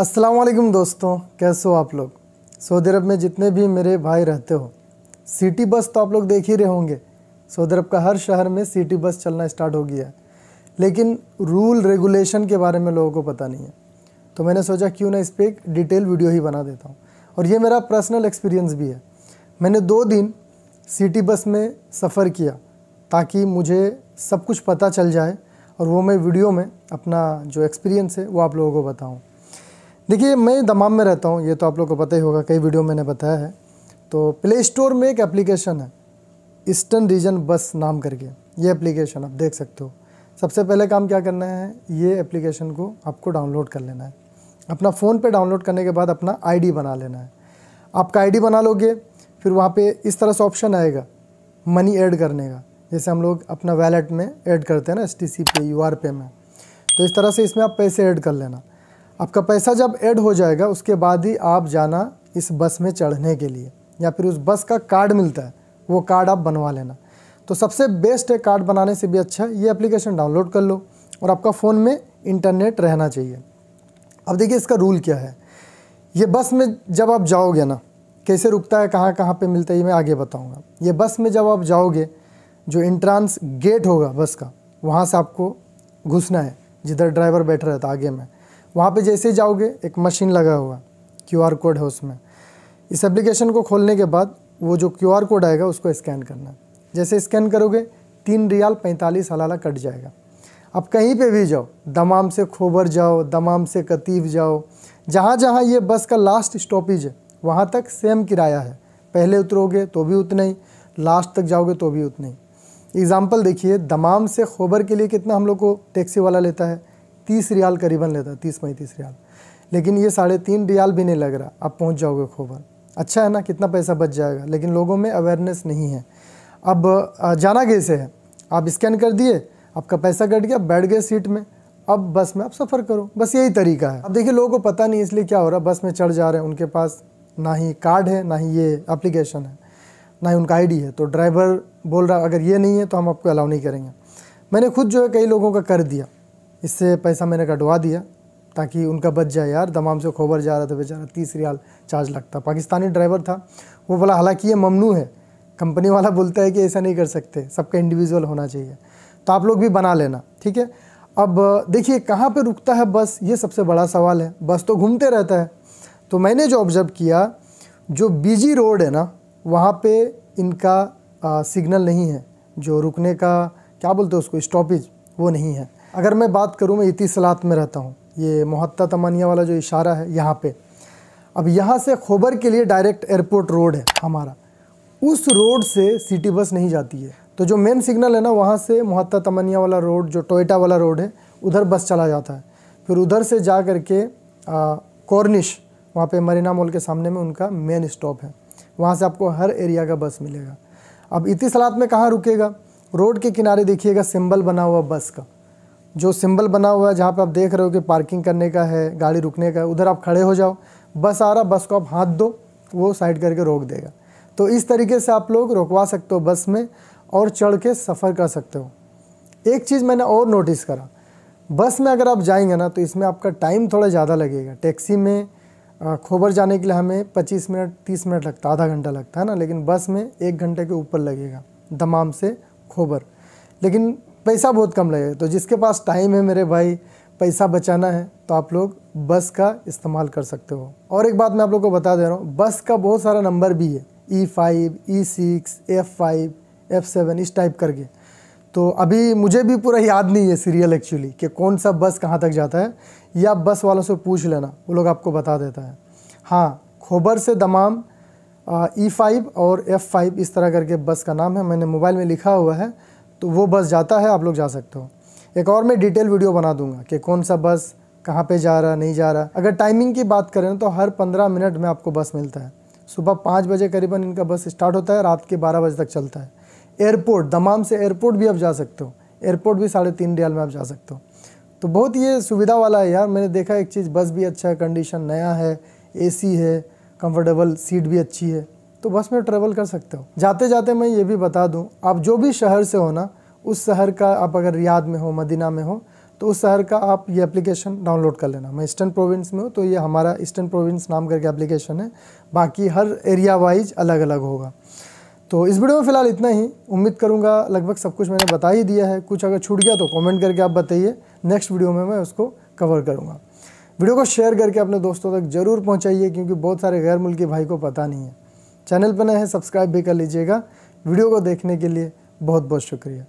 अस्सलाम वालेकुम दोस्तों कैसे हो आप लोग सऊदी अरब में जितने भी मेरे भाई रहते हो सिटी बस तो आप लोग देख ही रहे होंगे सऊदी अरब का हर शहर में सिटी बस चलना स्टार्ट हो गया है लेकिन रूल रेगुलेशन के बारे में लोगों को पता नहीं है तो मैंने सोचा क्यों ना इस पर एक डिटेल वीडियो ही बना देता हूँ और ये मेरा पर्सनल एक्सपीरियंस भी है मैंने दो दिन सिटी बस में सफ़र किया ताकि मुझे सब कुछ पता चल जाए और वो मैं वीडियो में अपना जो एक्सपीरियंस है वो आप लोगों को बताऊँ देखिए मैं दमाम में रहता हूँ ये तो आप लोग को पता ही होगा कई वीडियो मैंने बताया है तो प्ले स्टोर में एक एप्लीकेशन है ईस्टर्न रीजन बस नाम करके ये एप्लीकेशन आप देख सकते हो सबसे पहले काम क्या करना है ये एप्लीकेशन को आपको डाउनलोड कर लेना है अपना फ़ोन पे डाउनलोड करने के बाद अपना आईडी बना लेना है आपका आईडी बना लोगे फिर वहाँ पे इस तरह से ऑप्शन आएगा मनी ऐड करने का जैसे हम लोग अपना वैलेट में ऐड करते हैं ना एस टी सी पे यू आर पे में तो इस तरह से इसमें आप पैसे ऐड कर लेना आपका पैसा जब ऐड हो जाएगा उसके बाद ही आप जाना इस बस में चढ़ने के लिए या फिर उस बस का कार्ड मिलता है वो कार्ड आप बनवा लेना तो सबसे बेस्ट है कार्ड बनाने से भी अच्छा ये एप्लीकेशन डाउनलोड कर लो और आपका फ़ोन में इंटरनेट रहना चाहिए अब देखिए इसका रूल क्या है ये बस में जब आप जाओगे ना कैसे रुकता है कहाँ कहाँ पे मिलता है ये मैं आगे बताऊँगा ये बस में जब आप जाओगे जो इंट्रांस गेट होगा बस का वहाँ से आपको घुसना है जिधर ड्राइवर बैठ रहता है आगे में वहाँ पे जैसे ही जाओगे एक मशीन लगा हुआ क्यू आर कोड है उसमें इस एप्लीकेशन को खोलने के बाद वो जो क्यू आर कोड आएगा उसको स्कैन करना जैसे स्कैन करोगे तीन रियाल पैंतालीस हलाला कट जाएगा अब कहीं पे भी जाओ दमाम से खोबर जाओ दमाम से कतीफ जाओ जहाँ जहाँ ये बस का लास्ट स्टॉपेज है वहाँ तक सेम किराया है पहले उतरोगे तो भी उतना ही लास्ट तक जाओगे तो भी उतना ही एग्ज़ाम्पल देखिए दमाम से खोबर के लिए कितना हम लोग को टैक्सी वाला लेता है तीस रियाल करीबन लेता तीस पैंतीस रियाल लेकिन ये साढ़े तीन रियाल भी नहीं लग रहा आप पहुंच जाओगे खोबर अच्छा है ना कितना पैसा बच जाएगा लेकिन लोगों में अवेयरनेस नहीं है अब जाना कैसे है आप स्कैन कर दिए आपका पैसा कट गया बैठ गए सीट में अब बस में आप सफ़र करो बस यही तरीका है अब देखिए लोगों को पता नहीं इसलिए क्या हो रहा बस में चढ़ जा रहे हैं उनके पास ना ही कार्ड है ना ही ये एप्लीकेशन है ना ही उनका आईडी है तो ड्राइवर बोल रहा अगर ये नहीं है तो हम आपको अलाउ नहीं करेंगे मैंने खुद जो है कई लोगों का कर दिया इससे पैसा मैंने कटवा दिया ताकि उनका बच जाए यार दमाम से खोबर जा रहा था बेचारा तीस रियाल चार्ज लगता पाकिस्तानी ड्राइवर था वो बोला हालांकि ये ममनू है कंपनी वाला बोलता है कि ऐसा नहीं कर सकते सबका इंडिविजुअल होना चाहिए तो आप लोग भी बना लेना ठीक है अब देखिए कहाँ पे रुकता है बस ये सबसे बड़ा सवाल है बस तो घूमते रहता है तो मैंने जो ऑब्ज़र्व किया जो बीजी रोड है ना वहाँ पे इनका सिग्नल नहीं है जो रुकने का क्या बोलते हैं उसको स्टॉपेज वो नहीं है अगर मैं बात करूँ मैं इति सलात में रहता हूँ ये मोहत्ता तमानिया वाला जो इशारा है यहाँ पे अब यहाँ से खोबर के लिए डायरेक्ट एयरपोर्ट रोड है हमारा उस रोड से सिटी बस नहीं जाती है तो जो मेन सिग्नल है ना वहाँ से मोहत्ता तमनिया वाला रोड जो टोयटा वाला रोड है उधर बस चला जाता है फिर उधर से जा कर के कॉर्निश वहाँ पे मरीना मॉल के सामने में उनका मेन स्टॉप है वहाँ से आपको हर एरिया का बस मिलेगा अब इति सलात में कहाँ रुकेगा रोड के किनारे देखिएगा सिंबल बना हुआ बस का जो सिंबल बना हुआ है जहाँ पर आप देख रहे हो कि पार्किंग करने का है गाड़ी रुकने का है उधर आप खड़े हो जाओ बस आ रहा बस को आप हाथ दो वो साइड करके रोक देगा तो इस तरीके से आप लोग रोकवा सकते हो बस में और चढ़ के सफ़र कर सकते हो एक चीज़ मैंने और नोटिस करा बस में अगर आप जाएंगे ना तो इसमें आपका टाइम थोड़ा ज़्यादा लगेगा टैक्सी में खोबर जाने के लिए हमें 25 मिनट 30 मिनट लगता आधा घंटा लगता है ना लेकिन बस में एक घंटे के ऊपर लगेगा दमाम से खोबर लेकिन पैसा बहुत कम लगेगा तो जिसके पास टाइम है मेरे भाई पैसा बचाना है तो आप लोग बस का इस्तेमाल कर सकते हो और एक बात मैं आप लोग को बता दे रहा हूँ बस का बहुत सारा नंबर भी है E five E six F five F seven इस टाइप करके तो अभी मुझे भी पूरा याद नहीं है सीरियल एक्चुअली कि कौन सा बस कहाँ तक जाता है या बस वालों से पूछ लेना वो लोग आपको बता देता है हाँ खोबर से दमाम ई फाइव e और एफ़ फाइव इस तरह करके बस का नाम है मैंने मोबाइल में लिखा हुआ है तो वो बस जाता है आप लोग जा सकते हो एक और मैं डिटेल वीडियो बना दूंगा कि कौन सा बस कहाँ पे जा रहा नहीं जा रहा अगर टाइमिंग की बात करें तो हर पंद्रह मिनट में आपको बस मिलता है सुबह पाँच बजे करीबन इनका बस स्टार्ट होता है रात के बारह बजे तक चलता है एयरपोर्ट दमाम से एयरपोर्ट भी आप जा सकते हो एयरपोर्ट भी साढ़े तीन रियाल में आप जा सकते हो तो बहुत ये सुविधा वाला है यार मैंने देखा एक चीज़ बस भी अच्छा है कंडीशन नया है एसी है कंफर्टेबल सीट भी अच्छी है तो बस में ट्रेवल कर सकते हो जाते जाते मैं ये भी बता दूँ आप जो भी शहर से हो ना उस शहर का आप अगर रियाद में हो मदीना में हो तो उस शहर का आप ये एप्लीकेशन डाउनलोड कर लेना मैं ईस्टर्न प्रोविंस में हूँ तो ये हमारा ईस्टर्न प्रोविंस नाम करके एप्लीकेशन है बाकी हर एरिया वाइज अलग अलग होगा तो इस वीडियो में फ़िलहाल इतना ही उम्मीद करूँगा लगभग सब कुछ मैंने बता ही दिया है कुछ अगर छूट गया तो कॉमेंट करके आप बताइए नेक्स्ट वीडियो में मैं उसको कवर करूँगा वीडियो को शेयर करके अपने दोस्तों तक ज़रूर पहुँचाइए क्योंकि बहुत सारे गैर मुल्की भाई को पता नहीं है चैनल पर नए हैं सब्सक्राइब भी कर लीजिएगा वीडियो को देखने के लिए बहुत बहुत शुक्रिया